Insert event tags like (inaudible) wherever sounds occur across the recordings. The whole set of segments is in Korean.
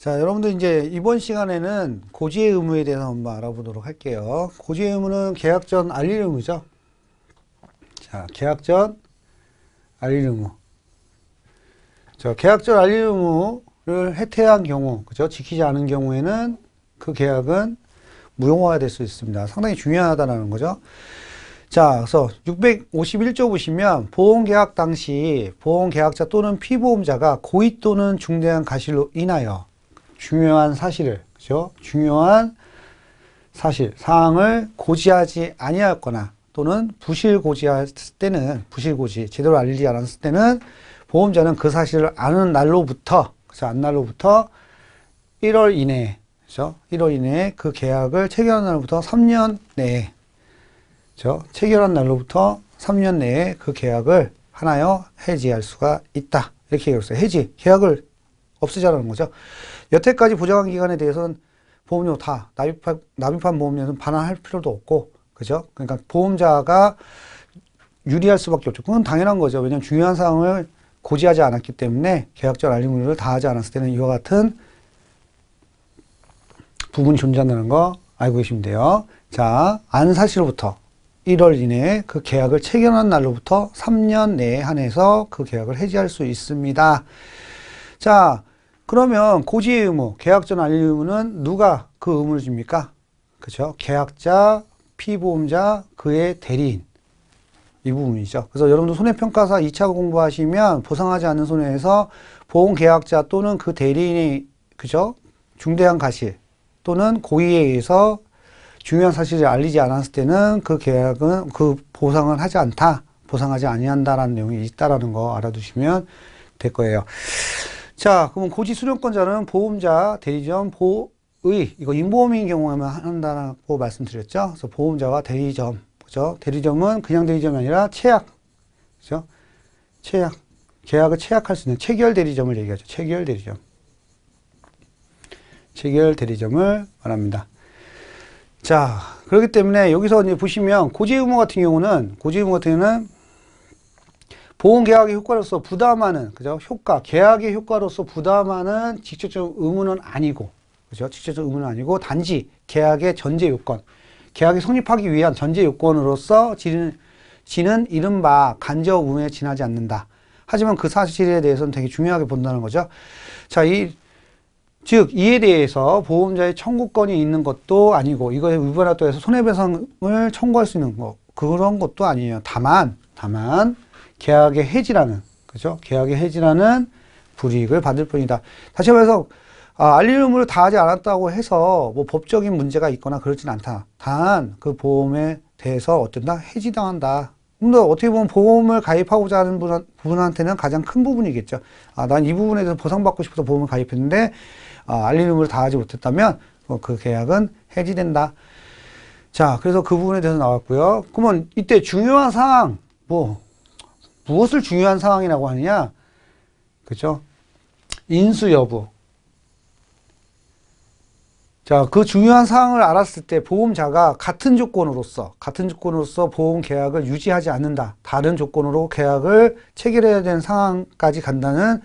자, 여러분들 이제 이번 시간에는 고지의 의무에 대해서 한번 알아보도록 할게요. 고지의 의무는 계약 전 알릴 의무죠. 자, 계약 전 알릴 의무. 자, 계약 전 알릴 의무를 해태한 경우, 그죠? 지키지 않은 경우에는 그 계약은 무용화가 될 수 있습니다. 상당히 중요하다는 거죠. 자, 그래서 651조 보시면 보험계약 당시 보험계약자 또는 피보험자가 고의 또는 중대한 과실로 인하여 중요한 사실을 그죠? 중요한 사실 사항을 고지하지 아니하였거나 또는 부실고지했을 때는 부실고지 제대로 알리지 않았을 때는 보험자는 그 사실을 아는 날로부터 그래서 안 날로부터 1월 이내에 그죠? 1월 이내에 그 계약을 체결한 날부터 3년 내에 그죠? 체결한 날로부터 3년 내에 그 계약을 하나요 해지할 수가 있다 이렇게 얘기했어요 해지 계약을 없으자라는 거죠. 여태까지 보장한 기간에 대해서는 보험료 다 납입한, 납입한 보험료는 반환할 필요도 없고 그죠? 그러니까 보험자가 유리할 수밖에 없죠. 그건 당연한 거죠. 왜냐하면 중요한 사항을 고지하지 않았기 때문에 계약적 알림 의무를 다하지 않았을 때는 이와 같은 부분이 존재한다는 거 알고 계시면 돼요. 자, 안사시로부터 1월 이내에 그 계약을 체결한 날로부터 3년 내에 한해서 그 계약을 해지할 수 있습니다. 자, 그러면 고지의 의무, 계약 전 알릴 의무는 누가 그 의무를 줍니까? 그렇죠? 계약자, 피보험자, 그의 대리인 이 부분이죠. 그래서 여러분도 손해평가사 2차 공부하시면 보상하지 않는 손해에서 보험계약자 또는 그 대리인이 그죠? 중대한 가실 또는 고의에 의해서 중요한 사실을 알리지 않았을 때는 그 계약은 그 보상은 하지 않다. 보상하지 아니한다라는 내용이 있다라는 거 알아두시면 될 거예요. 자, 그러면 고지 수령권자는 보험자, 대리점, 보의 이거 임보험인 경우에만 한다고 말씀드렸죠. 그래서 보험자와 대리점, 그죠? 대리점은 그냥 대리점이 아니라 체약, 그죠? 체약, 계약을 체약할 수 있는 체결 대리점을 얘기하죠. 체결 대리점, 체결 대리점을 말합니다. 자, 그렇기 때문에 여기서 이제 보시면 고지 의무 같은 경우는 고지 의무 같은 경우는 보험계약의 효과로서 부담하는 그죠 효과 계약의 효과로서 부담하는 직접적 의무는 아니고 그죠 직접적 의무는 아니고 단지 계약의 전제 요건 계약이 성립하기 위한 전제 요건으로서 지는 지는 이른바 간접 의무에 지나지 않는다. 하지만 그 사실에 대해서는 되게 중요하게 본다는 거죠. 자, 이, 즉, 이에 대해서 보험자의 청구권이 있는 것도 아니고, 이거에 위반하다 해서 손해배상을 청구할 수 있는 거, 뭐 그런 것도 아니에요. 다만, 다만, 계약의 해지라는 그죠? 계약의 해지라는 불이익을 받을 뿐이다. 다시 말해서 아, 알릴 의무를 다하지 않았다고 해서 뭐 법적인 문제가 있거나 그렇진 않다. 단 그 보험에 대해서 어쩐다 해지당한다. 근데 어떻게 보면 보험을 가입하고자 하는 분, 한테는 가장 큰 부분이겠죠. 아, 난 이 부분에 대해서 보상받고 싶어서 보험을 가입했는데 아, 알릴 의무를 다하지 못했다면 뭐 그 계약은 해지된다. 자, 그래서 그 부분에 대해서 나왔고요. 그러면 이때 중요한 사항, 뭐 무엇을 중요한 상황이라고 하느냐? 그죠? 인수 여부. 자, 그 중요한 상황을 알았을 때 보험자가 같은 조건으로서, 같은 조건으로서 보험 계약을 유지하지 않는다. 다른 조건으로 계약을 체결해야 되는 상황까지 간다는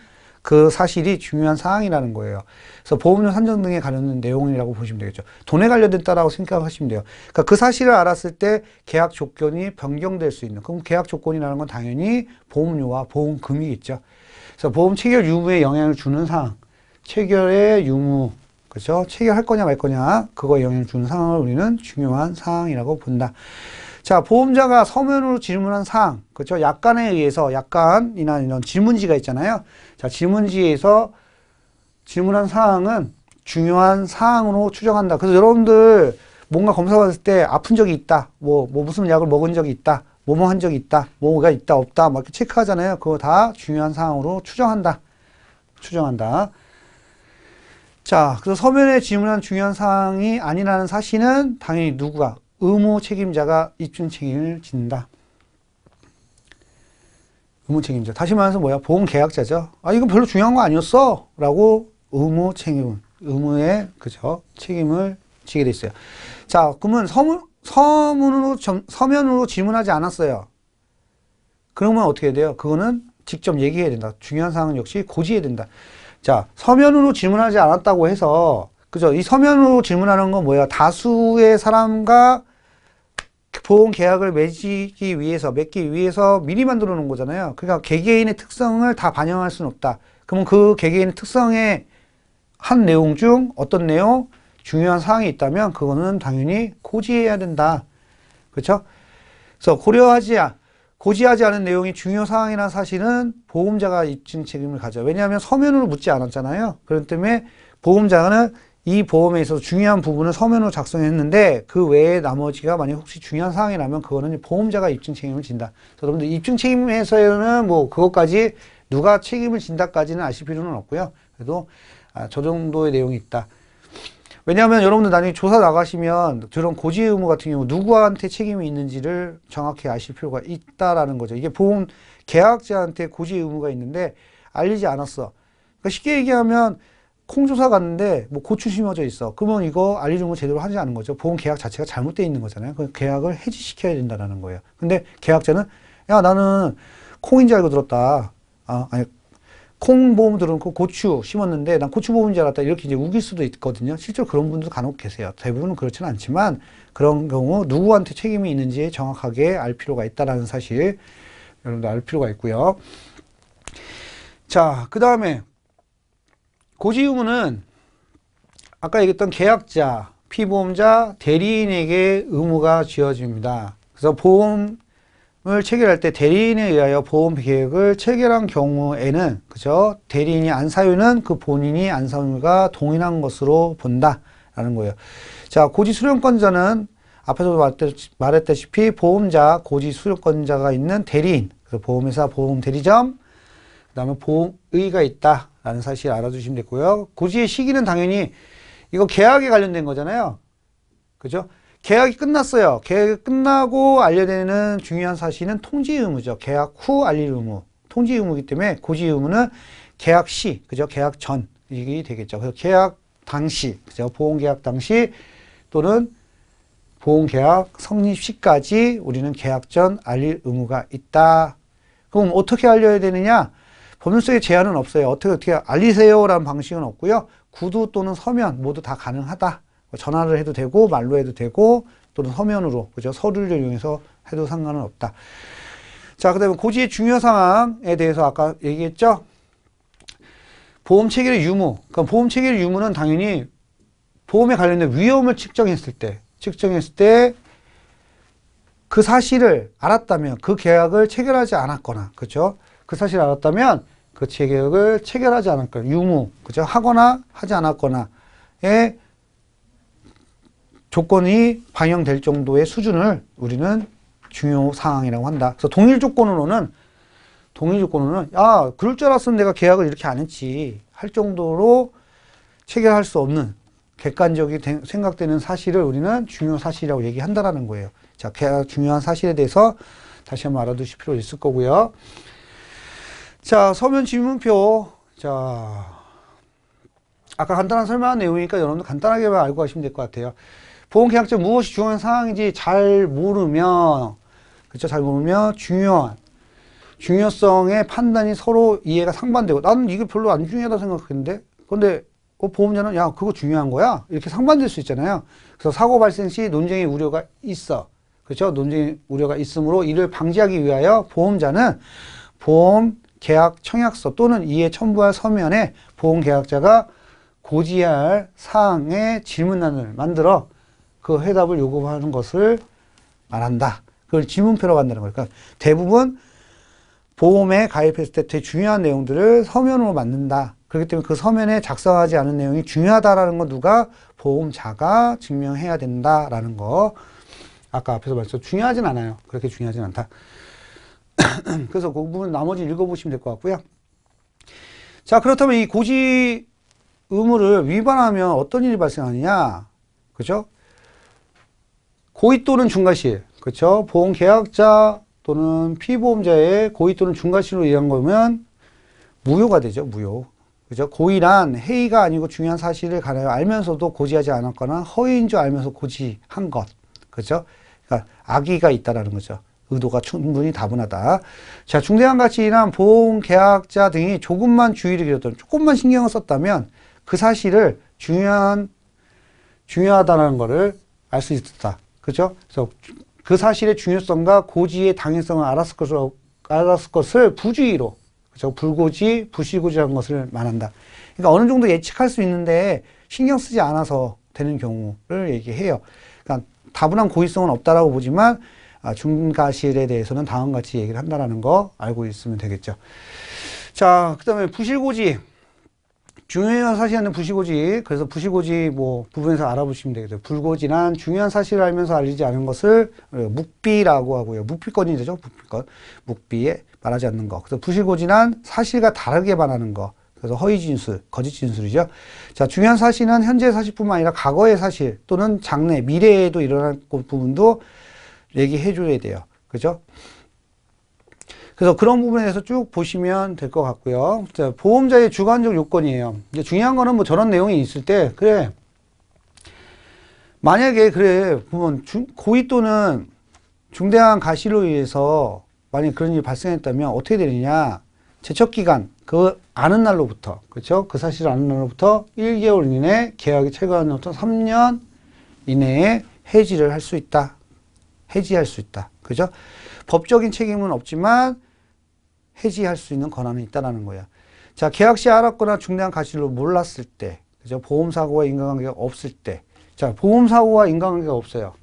그 사실이 중요한 사항이라는 거예요. 그래서 보험료 산정 등에 관련된 내용이라고 보시면 되겠죠. 돈에 관련됐다라고 생각하시면 돼요. 그러니까 그 사실을 알았을 때 계약 조건이 변경될 수 있는 그럼 계약 조건이라는 건 당연히 보험료와 보험금이겠죠. 그래서 보험 체결 유무에 영향을 주는 사항, 체결의 유무, 그렇죠? 체결할 거냐 말 거냐 그거에 영향을 주는 상황을 우리는 중요한 사항이라고 본다. 자, 보험자가 서면으로 질문한 사항, 그렇죠? 약관에 의해서 약관이나 이런 질문지가 있잖아요. 자, 질문지에서 질문한 사항은 중요한 사항으로 추정한다. 그래서 여러분들 뭔가 검사 받을 때 아픈 적이 있다. 뭐, 뭐 무슨 약을 먹은 적이 있다. 뭐뭐 뭐 한 적이 있다. 뭐, 뭐가 있다 없다. 막 이렇게 체크하잖아요. 그거 다 중요한 사항으로 추정한다. 추정한다. 자, 그래서 서면에 질문한 중요한 사항이 아니라는 사실은 당연히 누구가 의무 책임자가 입증 책임을 진다. 의무 책임자. 다시 말해서 뭐야? 보험 계약자죠. 아, 이건 별로 중요한 거 아니었어? 라고 의무 책임, 의무의, 그죠? 책임을 지게 돼 있어요. 자, 그러면 서문, 서문으로, 서면으로 질문하지 않았어요. 그러면 어떻게 돼요? 그거는 직접 얘기해야 된다. 중요한 사항은 역시 고지해야 된다. 자, 서면으로 질문하지 않았다고 해서 그죠? 이 서면으로 질문하는 건뭐예요 다수의 사람과 보험 계약을 맺기 위해서, 맺기 위해서 미리 만들어 놓은 거잖아요. 그러니까 개개인의 특성을 다 반영할 수는 없다. 그러면 그 개개인의 특성의한 내용 중 어떤 내용, 중요한 사항이 있다면 그거는 당연히 고지해야 된다. 그렇죠? 그래서 고려하지 고지하지 않은 내용이 중요 사항이라는 사실은 보험자가 입증 책임을 가져. 요 왜냐하면 서면으로 묻지 않았잖아요. 그런 때문에 보험자는 이 보험에 있어서 중요한 부분은 서면으로 작성했는데 그 외에 나머지가 만약 혹시 중요한 사항이라면 그거는 보험자가 입증 책임을 진다. 여러분들 입증 책임에서는 뭐 그것까지 누가 책임을 진다까지는 아실 필요는 없고요. 그래도 아, 저 정도의 내용이 있다. 왜냐하면 여러분들 나중에 조사 나가시면 그런 고지 의무 같은 경우 누구한테 책임이 있는지를 정확히 아실 필요가 있다라는 거죠. 이게 보험 계약자한테 고지 의무가 있는데 알리지 않았어. 그러니까 쉽게 얘기하면 콩조사 갔는데 뭐 고추 심어져 있어. 그러면 이거 알리준 거 제대로 하지 않은 거죠. 보험 계약 자체가 잘못되어 있는 거잖아요. 그 계약을 해지시켜야 된다는 거예요. 근데 계약자는 야 나는 콩인 줄 알고 들었다. 아 아니 콩 보험 들어놓고 그 고추 심었는데 난 고추 보험인 줄 알았다 이렇게 이제 우길 수도 있거든요. 실제로 그런 분들 간혹 계세요. 대부분은 그렇지는 않지만 그런 경우 누구한테 책임이 있는지 정확하게 알 필요가 있다라는 사실 여러분들알 필요가 있고요. 자, 그 다음에 고지의무는 그 아까 얘기했던 계약자, 피보험자, 대리인에게 의무가 지어집니다. 그래서 보험을 체결할 때 대리인에 의하여 보험 계획을 체결한 경우에는 그죠 대리인이 안 사유는 그 본인이 안 사유가 동일한 것으로 본다라는 거예요. 자 고지 수령권자는 앞에서 말했다시피 보험자, 고지 수령권자가 있는 대리인, 그래서 보험회사, 보험대리점, 그 다음에 보험의가 있다. 라는 사실 알아두시면 됐고요. 고지의 시기는 당연히 이거 계약에 관련된 거잖아요. 그죠? 계약이 끝났어요. 계약이 끝나고 알려되는 중요한 사실은 통지 의무죠. 계약 후 알릴 의무. 통지 의무이기 때문에 고지 의무는 계약 시, 그죠? 계약 전 이게 되겠죠. 그래서 계약 당시, 그죠? 보험 계약 당시 또는 보험 계약 성립 시까지 우리는 계약 전 알릴 의무가 있다. 그럼 어떻게 알려야 되느냐? 법률성의 제한은 없어요. 어떻게 어떻게 알리세요라는 방식은 없고요. 구두 또는 서면 모두 다 가능하다. 뭐 전화를 해도 되고 말로 해도 되고 또는 서면으로 그죠 서류를 이용해서 해도 상관은 없다. 자, 그 다음에 고지의 중요사항에 대해서 아까 얘기했죠? 보험 체계의 유무. 그럼 그러니까 보험 체계의 유무는 당연히 보험에 관련된 위험을 측정했을 때, 측정했을 때 그 사실을 알았다면 그 계약을 체결하지 않았거나, 그렇죠? 그 사실을 알았다면 그 체격을 체결하지 않았거나 유무 그죠 하거나 하지 않았거나의 조건이 반영될 정도의 수준을 우리는 중요 사항이라고 한다. 그래서 동일 조건으로는 동일 조건으로는 아 그럴 줄 알았으면 내가 계약을 이렇게 안 했지 할 정도로 체결할 수 없는 객관적이 생각되는 사실을 우리는 중요 사실이라고 얘기한다라는 거예요. 자, 계약 중요한 사실에 대해서 다시 한번 알아두실 필요 있을 거고요. 자, 서면 질문표 자, 아까 간단한 설명한 내용이니까 여러분들 간단하게만 알고 가시면 될 것 같아요. 보험계약자 무엇이 중요한 상황인지잘 모르면, 그쵸, 잘 모르면 중요한, 중요성의 판단이 서로 이해가 상반되고, 나는 이게 별로 안 중요하다 생각했는데, 근데 어, 보험자는 야, 그거 중요한 거야? 이렇게 상반될 수 있잖아요. 그래서 사고 발생 시 논쟁의 우려가 있어. 그렇죠? 논쟁의 우려가 있으므로 이를 방지하기 위하여 보험자는 보험 계약 청약서 또는 이에 첨부한 서면에 보험계약자가 고지할 사항의 질문란을 만들어 그 해답을 요구하는 것을 말한다. 그걸 질문표로간다는 거예요. 그러니까 대부분 보험에 가입했을 때 되게 중요한 내용들을 서면으로 만든다. 그렇기 때문에 그 서면에 작성하지 않은 내용이 중요하다라는 건 누가? 보험자가 증명해야 된다라는 거. 아까 앞에서 말했죠. 중요하진 않아요. 그렇게 중요하진 않다. (clears throat) 그래서 그 부분 나머지 읽어보시면 될 것 같고요. 자 그렇다면 이 고지 의무를 위반하면 어떤 일이 발생하느냐 그죠? 고의 또는 중과실 그렇죠? 보험 계약자 또는 피보험자의 고의 또는 중과실로 인한 거면 무효가 되죠. 무효. 그죠? 고의란 해의가 아니고 중요한 사실을 가려 알면서도 고지하지 않았거나 허위인 줄 알면서 고지한 것. 그죠? 그러니까 악의가 있다라는 거죠. 의도가 충분히 다분하다. 자, 중대한 가치나 보험 계약자 등이 조금만 주의를 기울였던 조금만 신경을 썼다면 그 사실을 중요한 중요하다는 것을 알 수 있었다. 그죠? 그래서 그 사실의 중요성과 고지의 당위성을 알았을 것을, 알았을 것을 부주의로, 그죠? 불고지, 부실고지라는 것을 말한다. 그러니까 어느 정도 예측할 수 있는데 신경 쓰지 않아서 되는 경우를 얘기해요. 그러니까 다분한 고의성은 없다라고 보지만 아, 중과실에 대해서는 다음과 같이 얘기를 한다는 거 알고 있으면 되겠죠. 자, 그 다음에 부실고지. 중요한 사실은 부실고지. 그래서 부실고지 뭐 부분에서 알아보시면 되겠죠. 불고지란 중요한 사실을 알면서 알리지 않은 것을 어, 묵비라고 하고요. 묵비권이 되죠. 묵비권. 묵비에 말하지 않는 거. 그래서 부실고지란 사실과 다르게 말하는 거. 그래서 허위 진술, 거짓 진술이죠. 자, 중요한 사실은 현재 사실뿐만 아니라 과거의 사실 또는 장래, 미래에도 일어날 부분도 얘기해 줘야 돼요. 그죠? 그래서 그런 부분에서 쭉 보시면 될 것 같고요. 자, 보험자의 주관적 요건이에요. 중요한 거는 뭐 저런 내용이 있을 때, 그래. 만약에, 그래, 보면 중, 고의 또는 중대한 가시로 인해서 만약 그런 일이 발생했다면 어떻게 되느냐. 제척기간, 그 아는 날로부터, 그렇죠? 그 사실을 아는 날로부터 1개월 이내 계약이 체결하는 부터 3년 이내에 해지를 할 수 있다. 해지할 수 있다. 그죠? 법적인 책임은 없지만 해지할 수 있는 권한은 있다라는 거야. 자, 계약 시 알았거나 중대한 가실로 몰랐을 때, 그죠? 보험사고와 인간관계가 없을 때. 자, 보험사고와 인간관계가 없어요.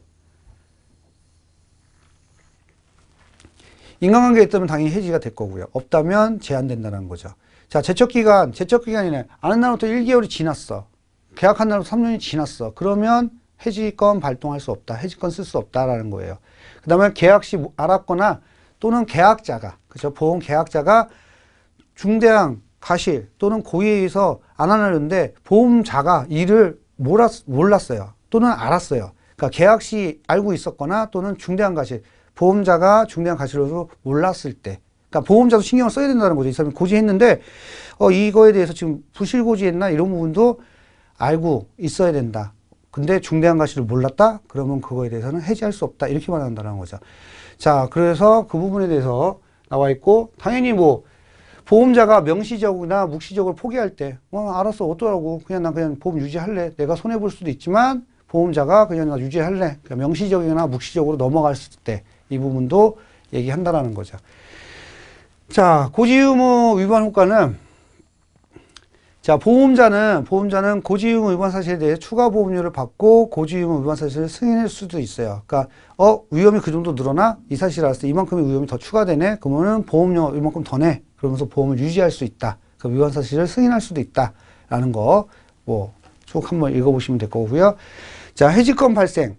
인간관계가 있다면 당연히 해지가 될 거고요. 없다면 제한된다는 거죠. 자, 제척기간, 제척기간이네. 아는 날부터 1개월이 지났어. 계약한 날부터 3년이 지났어. 그러면 해지권 발동할 수 없다. 해지권 쓸 수 없다라는 거예요. 그 다음에 계약 시 알았거나 또는 계약자가, 그죠? 보험 계약자가 중대한 과실 또는 고의에 의해서 안 하려는데 보험자가 이를 몰랐, 몰랐어요. 또는 알았어요. 그러니까 계약 시 알고 있었거나 또는 중대한 과실, 보험자가 중대한 과실로 몰랐을 때 그러니까 보험자도 신경을 써야 된다는 거죠. 이 사람이 고지했는데 어, 이거에 대해서 지금 부실고지했나 이런 부분도 알고 있어야 된다. 근데 중대한 가실을 몰랐다? 그러면 그거에 대해서는 해지할 수 없다. 이렇게만 한다는 거죠. 자, 그래서 그 부분에 대해서 나와 있고, 당연히 뭐, 보험자가 명시적이나 묵시적으로 포기할 때, 어, 알았어, 어쩌라고. 그냥 난 그냥 보험 유지할래. 내가 손해볼 수도 있지만, 보험자가 그냥 나 유지할래. 그러 그러니까 명시적이나 묵시적으로 넘어갈 때, 이 부분도 얘기한다라는 거죠. 자, 고지의무 위반 효과는 자, 보험자는, 보험자는 고지의무 위반 사실에 대해 추가 보험료를 받고 고지의무 위반 사실을 승인할 수도 있어요. 그러니까, 어, 위험이 그 정도 늘어나? 이 사실 을 알았을 때 이만큼의 위험이 더 추가되네? 그러면은 보험료 이만큼 더 내. 그러면서 보험을 유지할 수 있다. 그 위반 사실을 승인할 수도 있다. 라는 거, 뭐, 쭉 한번 읽어보시면 될 거고요. 자, 해지권 발생.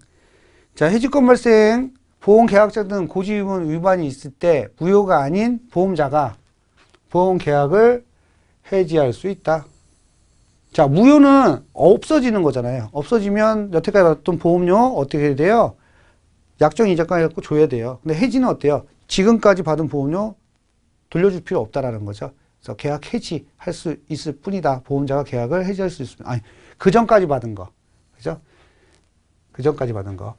자, 해지권 발생. 보험 계약자 등 고지의무 위반이 있을 때 무효가 아닌 보험자가 보험 계약을 해지할 수 있다. 자, 무효는 없어지는 거잖아요. 없어지면 여태까지 받았던 보험료 어떻게 해야 돼요? 약정 이자까지 갖고 줘야 돼요. 근데 해지는 어때요? 지금까지 받은 보험료 돌려줄 필요 없다라는 거죠. 그래서 계약 해지할 수 있을 뿐이다. 보험자가 계약을 해지할 수 있습니다. 아니, 그 전까지 받은 거. 그죠? 그 전까지 받은 거.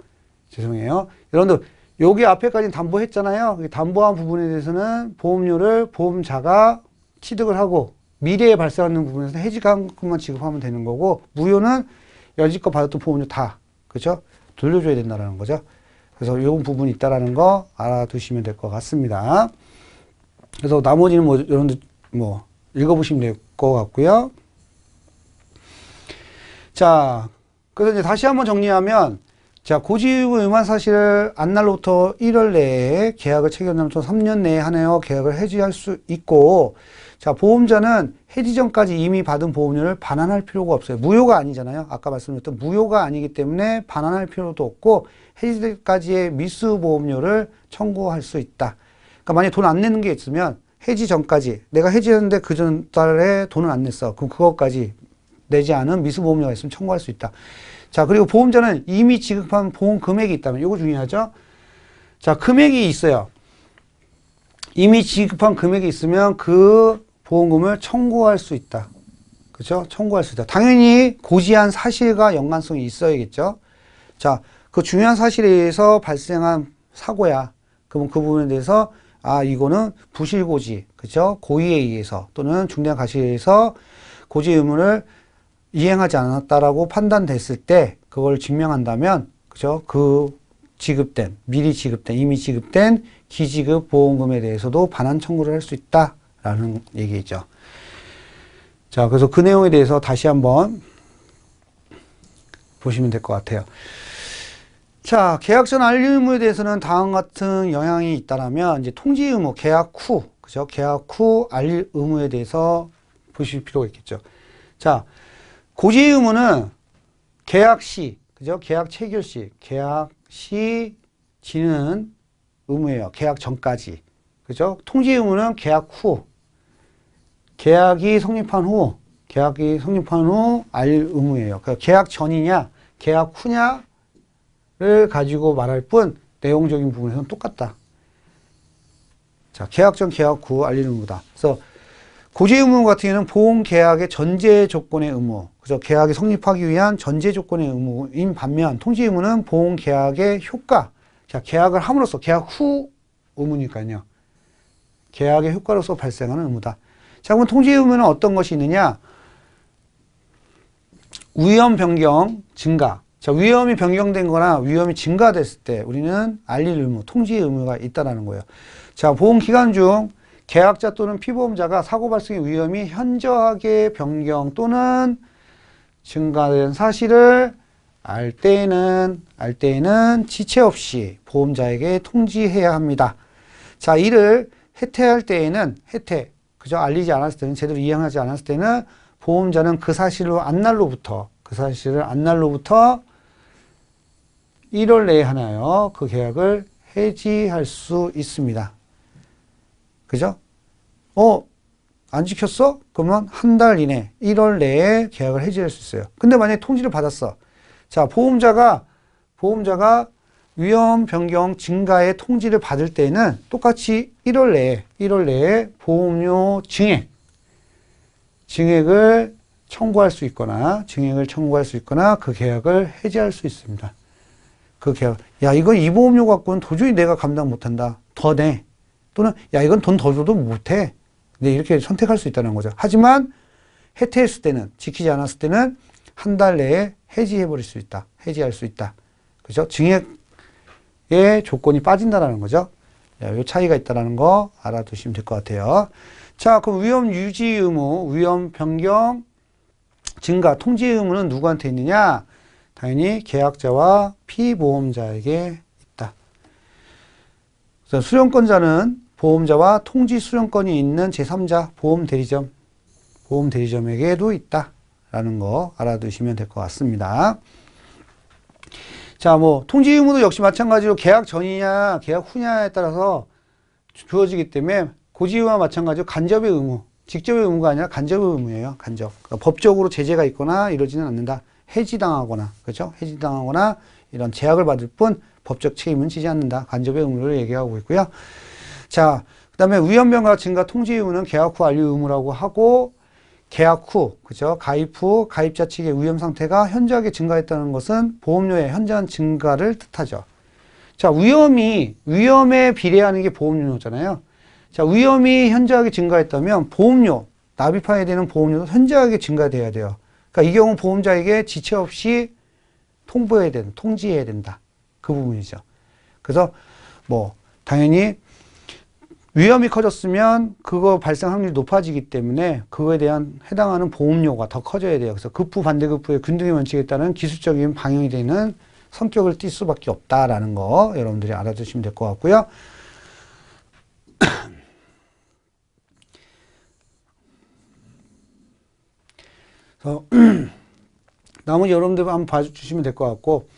죄송해요. 여러분들, 여기 앞에까지 담보했잖아요. 담보한 부분에 대해서는 보험료를 보험자가 취득을 하고 미래에 발생하는 부분에서 해지한 것만 지급하면 되는 거고 무효는 여지껏 받았던 보험료 다 그렇죠? 돌려줘야 된다는 거죠. 그래서 이런 부분이 있다라는 거 알아두시면 될 것 같습니다. 그래서 나머지는 뭐 여러분들 뭐 읽어보시면 될 것 같고요. 자, 그래서 이제 다시 한번 정리하면 자, 고지의무 의무 사실을 안날로부터 1월 내에 계약을 체결하면서 3년 내에 하네요 계약을 해지할 수 있고 자, 보험자는 해지 전까지 이미 받은 보험료를 반환할 필요가 없어요. 무효가 아니잖아요. 아까 말씀드렸던 무효가 아니기 때문에 반환할 필요도 없고 해지 때까지의 미수 보험료를 청구할 수 있다. 그러니까 만약에 돈 안 내는 게 있으면 해지 전까지 내가 해지했는데 그 전달에 돈을 안 냈어. 그럼 그것까지 내지 않은 미수 보험료가 있으면 청구할 수 있다. 자, 그리고 보험자는 이미 지급한 보험 금액이 있다면 이거 중요하죠. 자, 금액이 있어요. 이미 지급한 금액이 있으면 그 보험금을 청구할 수 있다. 그렇죠? 청구할 수 있다. 당연히 고지한 사실과 연관성이 있어야겠죠. 자, 그 중요한 사실에 의해서 발생한 사고야. 그럼 그 부분에 대해서 아, 이거는 부실고지, 그렇죠? 고의에 의해서 또는 중대한 가시에 서 고지 의무를 이행하지 않았다라고 판단됐을 때 그걸 증명한다면, 그렇죠? 그 지급된, 미리 지급된, 이미 지급된 기지급 보험금에 대해서도 반환 청구를 할 수 있다라는 얘기죠. 자, 그래서 그 내용에 대해서 다시 한번 보시면 될 것 같아요. 자, 계약 전 알림 의무에 대해서는 다음 같은 영향이 있다라면 이제 통지 의무, 계약 후, 그죠? 계약 후 알릴 의무에 대해서 보실 필요가 있겠죠. 자, 고지 의무는 계약 시, 그죠? 계약 체결 시, 계약 시 지는 의무예요. 계약 전까지. 그죠? 통지 의무는 계약 후. 계약이 성립한 후, 계약이 성립한 후알 의무예요. 그러니까 계약 전이냐, 계약 후냐를 가지고 말할 뿐 내용적인 부분에서는 똑같다. 자, 계약 전, 계약 후 알리는 거다. 그래서 고지 의무 같은 경우는 보험 계약의 전제 조건의 의무, 그래서 계약이 성립하기 위한 전제 조건의 의무인 반면 통지 의무는 보험 계약의 효과, 자 계약을 함으로써 계약 후 의무니까요. 계약의 효과로서 발생하는 의무다. 자 그럼 통지 의무는 어떤 것이 있느냐? 위험 변경 증가. 자 위험이 변경된 거나 위험이 증가됐을 때 우리는 알릴 의무, 통지 의무가 있다는 라 거예요. 자 보험 기간 중 계약자 또는 피보험자가 사고 발생의 위험이 현저하게 변경 또는 증가된 사실을 알 때에는 알 때에는 지체 없이 보험자에게 통지해야 합니다. 자, 이를 해태할 때에는 해태, 그저 알리지 않았을 때는 제대로 이행하지 않았을 때는 보험자는 그 사실로 안날로부터 그 사실을 안날로부터 1월 내에 하나요. 그 계약을 해지할 수 있습니다. 그죠? 어, 안 지켰어? 그러면 한 달 이내, 1월 내에 계약을 해지할 수 있어요. 근데 만약에 통지를 받았어. 자, 보험자가, 보험자가 위험 변경 증가의 통지를 받을 때는 에 똑같이 1월 내에, 1월 내에 보험료 증액, 증액을 청구할 수 있거나, 증액을 청구할 수 있거나, 그 계약을 해지할 수 있습니다. 그 계약. 야, 이건 이 보험료 갖고는 도저히 내가 감당 못한다. 더 내. 또는 야 이건 돈 더 줘도 못해 네, 이렇게 선택할 수 있다는 거죠 하지만 해태했을 때는 지키지 않았을 때는 한 달 내에 해지해 버릴 수 있다 해지할 수 있다 그죠 증액의 조건이 빠진다는 거죠 야, 요 차이가 있다는 거 알아두시면 될 것 같아요 자 그럼 위험 유지 의무 위험 변경 증가 통지 의무는 누구한테 있느냐 당연히 계약자와 피보험자에게 있다. 수령권자는 보험자와 통지 수령권이 있는 제3자 보험 대리점, 보험 대리점에게도 있다. 라는 거 알아두시면 될 것 같습니다. 자, 뭐, 통지 의무도 역시 마찬가지로 계약 전이냐, 계약 후냐에 따라서 주어지기 때문에 고지와 마찬가지로 간접의 의무, 직접의 의무가 아니라 간접의 의무예요. 간접. 그러니까 법적으로 제재가 있거나 이러지는 않는다. 해지당하거나, 그렇죠? 해지당하거나 이런 제약을 받을 뿐 법적 책임은 지지 않는다. 간접의 의무를 얘기하고 있고요. 자, 그 다음에 위험병과 증가 통지 의무는 계약 후 완료 의무라고 하고 계약 후, 그죠? 가입 후 가입자 측의 위험 상태가 현저하게 증가했다는 것은 보험료의 현저한 증가를 뜻하죠. 자, 위험이 위험에 비례하는 게 보험료잖아요. 자, 위험이 현저하게 증가했다면 보험료, 납입해야 되는 보험료도 현저하게 증가돼야 돼요. 그러니까 이 경우 보험자에게 지체 없이 통보해야 된다, 통지해야 된다. 그 부분이죠. 그래서 뭐 당연히 위험이 커졌으면 그거 발생 확률이 높아지기 때문에 그거에 대한 해당하는 보험료가 더 커져야 돼요. 그래서 급부 반대급부의 균등의 원칙에 따른 기술적인 방영이 되는 성격을 띌 수밖에 없다라는 거 여러분들이 알아두시면 될 것 같고요. 나머지 (clears throat) (clears throat) 여러분들 한번 봐주시면 될 것 같고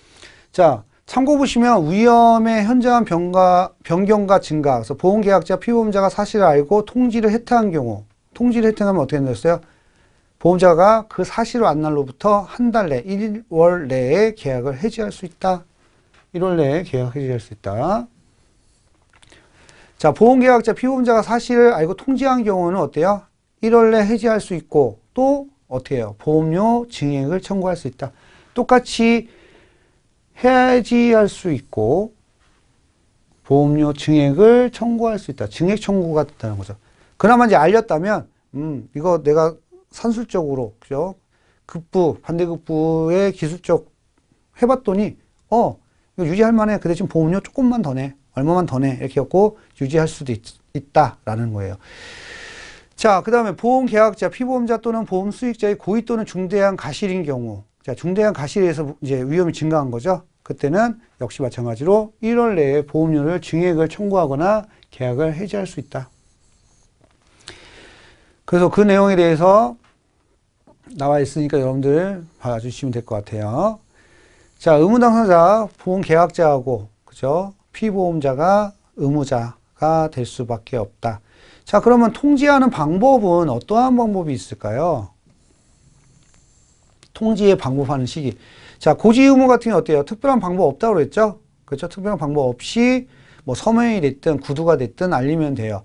자 참고 보시면 위험의 현저한 변가, 변경과 증가 그래서 보험계약자 피보험자가 사실을 알고 통지를 혜택한 경우 통지를 혜택하면 어떻게 되었어요? 보험자가 그 사실을 안 날로부터 한 달 내, 1월 내에 계약을 해지할 수 있다. 1월 내에 계약 해지할 수 있다. 자, 보험계약자 피보험자가 사실을 알고 통지한 경우는 어때요? 1월 내에 해지할 수 있고 또어때요 보험료 증액을 청구할 수 있다. 똑같이 해지할 수 있고 보험료 증액을 청구할 수 있다. 증액 청구가 됐다는 거죠. 그나마 이제 알렸다면 음 이거 내가 산술적으로 그죠? 급부 반대급부의 기술적 해봤더니 어 이거 유지할 만해. 그 대신 보험료 조금만 더 내. 얼마만 더 내. 이렇게 갖고 유지할 수도 있, 있다라는 거예요. 자, 그 다음에 보험계약자, 피보험자 또는 보험수익자의 고의 또는 중대한 가실인 경우 자, 중대한 가실에 의해서 이제 위험이 증가한 거죠. 그때는 역시 마찬가지로 1월 내에 보험료를 증액을 청구하거나 계약을 해지할 수 있다. 그래서 그 내용에 대해서 나와 있으니까 여러분들 봐주시면 될 것 같아요. 자, 의무 당사자, 보험 계약자하고 그죠? 피보험자가 의무자가 될 수밖에 없다. 자, 그러면 통지하는 방법은 어떠한 방법이 있을까요? 통지에 방법하는 시기. 자, 고지 의무 같은 게 어때요? 특별한 방법 없다고 그랬죠? 그렇죠? 특별한 방법 없이 뭐 서명이 됐든 구두가 됐든 알리면 돼요.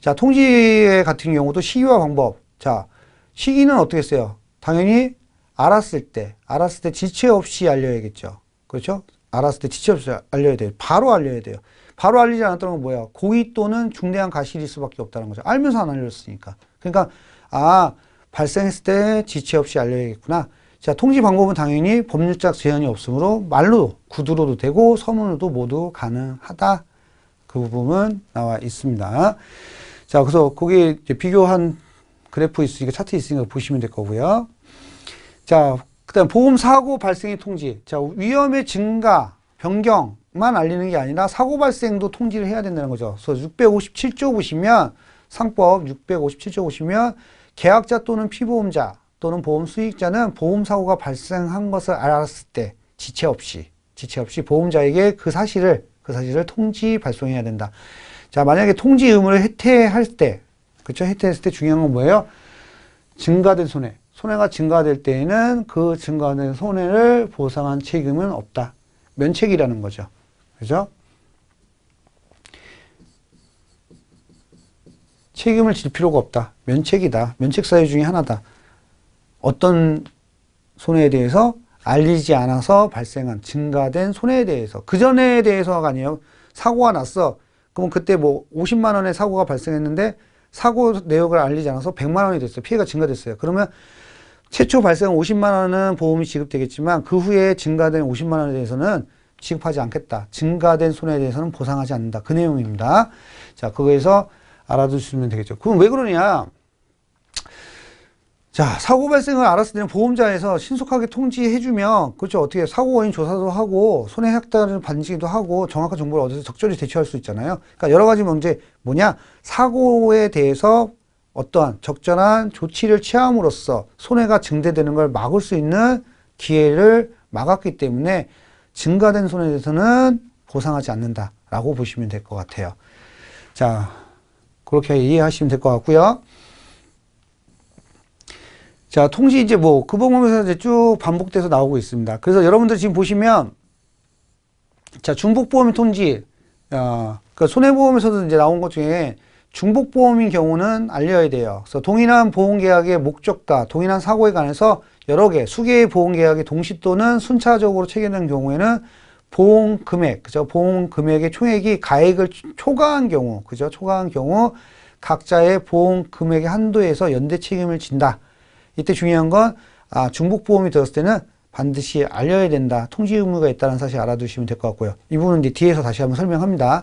자, 통지 같은 경우도 시기와 방법. 자, 시기는 어떻게 써요? 당연히 알았을 때, 알았을 때 지체 없이 알려야겠죠. 그렇죠? 알았을 때 지체 없이 알려야 돼요. 바로 알려야 돼요. 바로 알리지 않았다는 건뭐야 고의 또는 중대한 가실일 수밖에 없다는 거죠. 알면서 안 알렸으니까. 그러니까 아 발생했을 때 지체 없이 알려야겠구나. 자, 통지 방법은 당연히 법률적 제한이 없으므로 말로, 구두로도 되고 서문으로도 모두 가능하다. 그 부분은 나와 있습니다. 자, 그래서 거기 비교한 그래프 있으니까 차트 있으니까 보시면 될 거고요. 자, 그다음 보험 사고 발생의 통지. 자, 위험의 증가, 변경만 알리는 게 아니라 사고 발생도 통지를 해야 된다는 거죠. 그래서 657조 보시면 상법 657조 보시면 계약자 또는 피보험자 또는 보험 수익자는 보험 사고가 발생한 것을 알았을 때 지체 없이 지체 없이 보험자에게 그 사실을 그 사실을 통지 발송해야 된다. 자, 만약에 통지 의무를 해태할 때 그렇죠? 해태했을 때 중요한 건 뭐예요? 증가된 손해. 손해가 증가될 때에는 그 증가된 손해를 보상한 책임은 없다. 면책이라는 거죠. 그죠? 책임을 질 필요가 없다. 면책이다. 면책 사유 중에 하나다. 어떤 손해에 대해서 알리지 않아서 발생한 증가된 손해에 대해서 그 전에 대해서가 아니에요. 사고가 났어. 그럼 그때 뭐 50만 원의 사고가 발생했는데 사고 내역을 알리지 않아서 100만 원이 됐어요. 피해가 증가됐어요. 그러면 최초 발생 50만 원은 보험이 지급되겠지만 그 후에 증가된 50만 원에 대해서는 지급하지 않겠다. 증가된 손해에 대해서는 보상하지 않는다. 그 내용입니다. 자, 그거에서 알아두시면 되겠죠. 그럼 왜 그러냐? 자 사고 발생을 알았을 때는 보험자에서 신속하게 통지해주면 그렇죠 어떻게 사고 원인 조사도 하고 손해 확단을 반지기도 하고 정확한 정보를 얻어서 적절히 대처할 수 있잖아요 그러니까 여러 가지 문제 뭐냐 사고에 대해서 어떠한 적절한 조치를 취함으로써 손해가 증대되는 걸 막을 수 있는 기회를 막았기 때문에 증가된 손해에 대해서는 보상하지 않는다 라고 보시면 될 것 같아요 자 그렇게 이해하시면 될 것 같고요 자, 통신 이제 뭐그봉하면서 이제 쭉 반복돼서 나오고 있습니다. 그래서 여러분들 지금 보시면 자, 중복보험 통지 어, 그러니까 손해보험에서도 이제 나온 것 중에 중복보험인 경우는 알려야 돼요. 그래서 동일한 보험계약의 목적과 동일한 사고에 관해서 여러 개, 수개의 보험계약이 동시 또는 순차적으로 체결된 경우에는 보험금액, 그죠? 보험금액의 총액이 가액을 초과한 경우, 그죠? 초과한 경우 각자의 보험금액의 한도에서 연대 책임을 진다. 이때 중요한 건 아, 중복보험이 들었을 때는 반드시 알려야 된다. 통지 의무가 있다는 사실 알아두시면 될 것 같고요. 이 부분은 이제 뒤에서 다시 한번 설명합니다.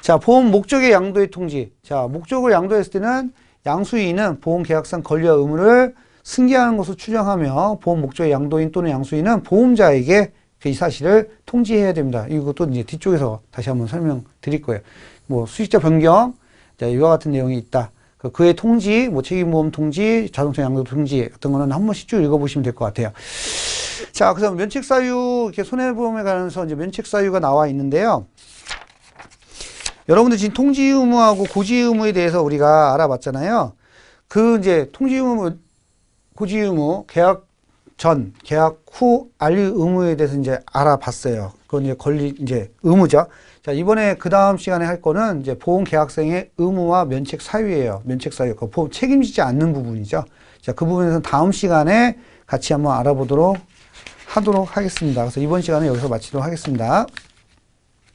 자, 보험 목적의 양도의 통지. 자, 목적을 양도했을 때는 양수인은 보험 계약상 권리와 의무를 승계하는 것을 추정하며 보험 목적의 양도인 또는 양수인은 보험자에게 그이 사실을 통지해야 됩니다. 이것도 이제 뒤쪽에서 다시 한번 설명드릴 거예요. 뭐 수익자 변경, 자, 이와 같은 내용이 있다. 그 그의 통지, 뭐 책임보험 통지, 자동차 양도 통지 같은 거는 한 번씩 쭉 읽어보시면 될 것 같아요. 자, 그다음 면책 사유 이렇게 손해보험에 관해서 이제 면책 사유가 나와 있는데요. 여러분들 지금 통지 의무하고 고지 의무에 대해서 우리가 알아봤잖아요. 그 이제 통지 의무, 고지 의무, 계약 전, 계약 후 알리 의무에 대해서 이제 알아봤어요. 그건 이제 권리 이제 의무죠. 자, 이번에 그 다음 시간에 할 거는 이제 보험 계약생의 의무와 면책 사유예요. 면책 사유. 그 보험 책임지지 않는 부분이죠. 자, 그 부분에서는 다음 시간에 같이 한번 알아보도록 하도록 하겠습니다. 그래서 이번 시간은 여기서 마치도록 하겠습니다.